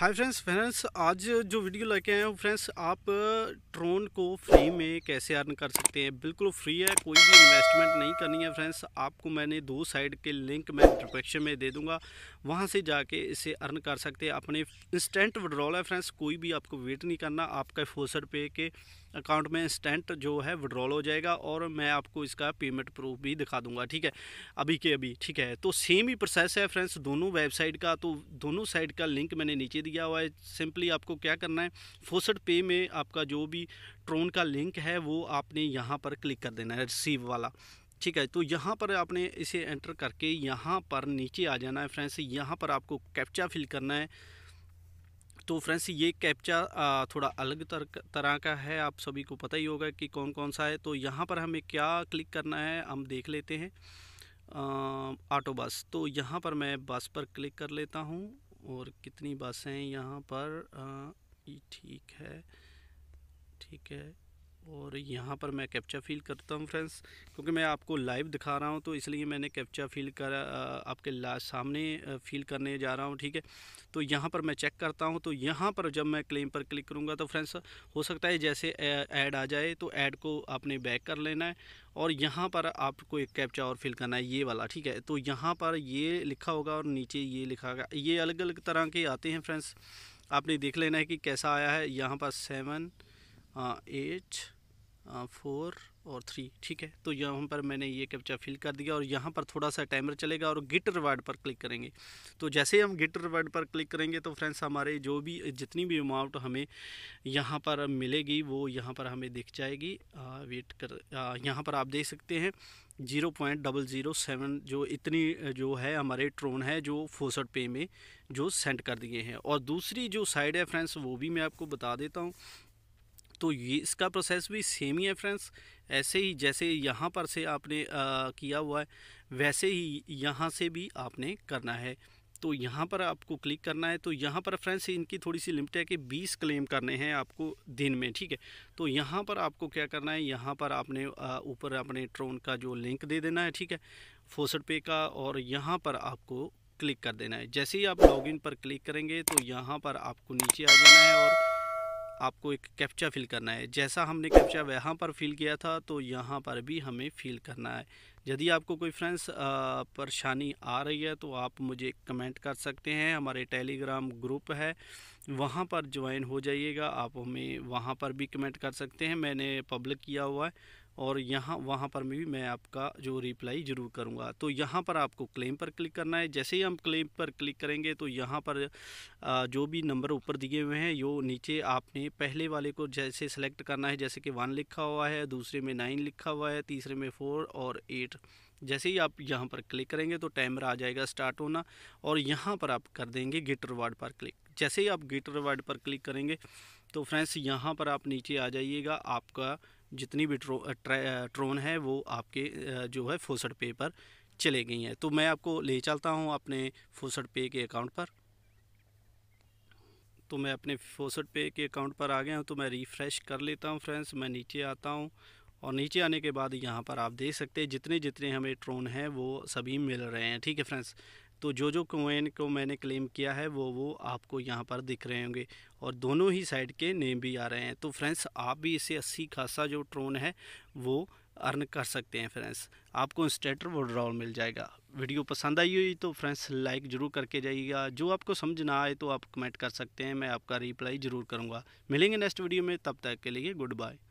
hi friends friends आज जो video लेके आए हो फ्रेंड्स आप ट्रोन को फ्री में कैसे अर्न कर सकते हैं बिल्कुल फ्री है कोई भी इन्वेस्टमेंट नहीं करनी है फ्रेंड्स आपको मैंने दो साइड के लिंक मैं डिस्क्रिप्शन में दे दूंगा वहां से जाके इसे अर्न कर सकते हैं अपने इंस्टेंट विड्रॉल है फ्रेंड्स कोई भी आपको वेट नहीं करना आपका फोसर पे के अकाउंट में इंस्टेंट जो है विड्रॉल हो जाएगा और मैं आपको इसका पेमेंट प्रूफ भी दिखा दूंगा ठीक है अभी के अभी ठीक है तो सेम ही प्रोसेस है फ्रेंड्स दोनों वेबसाइट का तो दोनों साइट का लिंक मैंने नीचे दिया हुआ है सिंपली आपको क्या करना है फोसट पे में आपका जो भी ट्रोन का लिंक है वो आपने यहाँ पर क्लिक कर देना है रिसीव वाला ठीक है तो यहाँ पर आपने इसे एंटर करके यहाँ पर नीचे आ जाना है फ्रेंड्स यहाँ पर आपको कैप्चा फिल करना है तो फ्रेंड्स ये कैप्चा थोड़ा अलग तरह का है आप सभी को पता ही होगा कि कौन कौन सा है तो यहाँ पर हमें क्या क्लिक करना है हम देख लेते हैं ऑटो बस तो यहाँ पर मैं बस पर क्लिक कर लेता हूँ और कितनी बसें हैं यहाँ पर ठीक है ठीक है और यहाँ पर मैं कैप्चा फील करता हूँ फ्रेंड्स क्योंकि मैं आपको लाइव दिखा रहा हूँ तो इसलिए मैंने कैप्चा फील कर आपके सामने फील करने जा रहा हूँ ठीक है तो यहाँ पर मैं चेक करता हूँ तो यहाँ पर जब मैं क्लेम पर क्लिक करूँगा तो फ्रेंड्स हो सकता है जैसे ऐड आ जाए तो ऐड को आपने बैक कर लेना है और यहाँ पर आपको एक कैप्चा और फिल करना है ये वाला ठीक है तो यहाँ पर ये लिखा होगा और नीचे ये लिखा होगा ये अलग अलग तरह के आते हैं फ्रेंड्स आपने देख लेना है कि कैसा आया है यहाँ पर सेवन एट हाँ, फोर हाँ, और थ्री ठीक है तो यहाँ पर मैंने ये कैप्चा फिल कर दिया और यहाँ पर थोड़ा सा टाइमर चलेगा और गिट रिवार्ड पर क्लिक करेंगे तो जैसे ही हम गिट रिवार्ड पर क्लिक करेंगे तो फ्रेंड्स हमारे जो भी जितनी भी अमाउंट हमें यहाँ पर मिलेगी वो यहाँ पर हमें दिख जाएगी आ, वेट कर यहाँ पर आप देख सकते हैं zero point double zero seven जो इतनी जो है हमारे ट्रोन है जो फोसट पे में जो सेंड कर दिए हैं और दूसरी जो साइड है फ्रेंड्स वो भी मैं आपको बता देता हूँ तो ये इसका प्रोसेस भी सेम ही है फ्रेंड्स ऐसे ही जैसे यहाँ पर से आपने आ, किया हुआ है वैसे ही यहाँ से भी आपने करना है तो यहाँ पर आपको क्लिक करना है तो यहाँ पर फ्रेंड्स इनकी थोड़ी सी लिमिट है कि 20 क्लेम करने हैं आपको दिन में ठीक है तो यहाँ पर आपको क्या करना है यहाँ पर आपने ऊपर अपने ट्रोन का जो लिंक दे देना है ठीक है फोसट पे का और यहाँ पर आपको क्लिक कर देना है जैसे ही आप लॉगिन पर क्लिक करेंगे तो यहाँ पर आपको नीचे आ जाना है और आपको एक कैप्चा फिल करना है जैसा हमने कैप्चा वहाँ पर फिल किया था तो यहाँ पर भी हमें फिल करना है यदि आपको कोई फ्रेंड्स परेशानी आ रही है तो आप मुझे कमेंट कर सकते हैं हमारे टेलीग्राम ग्रुप है वहाँ पर ज्वाइन हो जाइएगा आप हमें वहाँ पर भी कमेंट कर सकते हैं मैंने पब्लिक किया हुआ है और यहाँ वहाँ पर भी मैं आपका जो रिप्लाई ज़रूर करूँगा तो यहाँ पर आपको क्लेम पर क्लिक करना है जैसे ही हम क्लेम पर क्लिक करेंगे तो यहाँ पर जो भी नंबर ऊपर दिए हुए हैं यो नीचे आपने पहले वाले को जैसे सेलेक्ट करना है जैसे कि वन लिखा हुआ है दूसरे में नाइन लिखा हुआ है तीसरे में फोर और एट जैसे ही आप यहाँ पर क्लिक करेंगे तो टाइमर आ जाएगा स्टार्ट होना और यहाँ पर आप कर देंगे गिट रिवार्ड पर क्लिक जैसे ही आप गिट रिवार्ड पर क्लिक करेंगे तो फ्रेंड्स यहाँ पर आप नीचे आ जाइएगा आपका जितनी भी ट्रो, ट्रोन है वो आपके जो है फोसड पे पर चले गई हैं तो मैं आपको ले चलता हूँ अपने फोसड पे के अकाउंट पर तो मैं अपने फोसड पे के अकाउंट पर आ गया हूँ तो मैं रिफ़्रेश कर लेता हूँ फ्रेंड्स मैं नीचे आता हूँ और नीचे आने के बाद यहाँ पर आप देख सकते हैं जितने जितने हमें ट्रोन हैं वो सभी मिल रहे हैं ठीक है फ्रेंड्स तो जो जो कोइन को मैंने क्लेम किया है वो वो आपको यहाँ पर दिख रहे होंगे और दोनों ही साइड के नेम भी आ रहे हैं तो फ्रेंड्स आप भी इसे अस्सी खासा जो ट्रोन है वो अर्न कर सकते हैं फ्रेंड्स आपको इंस्टेटर वोड्रॉल मिल जाएगा वीडियो पसंद आई हुई तो फ्रेंड्स लाइक ज़रूर करके जाइएगा जो आपको समझ ना आए तो आप कमेंट कर सकते हैं मैं आपका रिप्लाई ज़रूर करूँगा मिलेंगे नेक्स्ट वीडियो में तब तक के लिए गुड बाय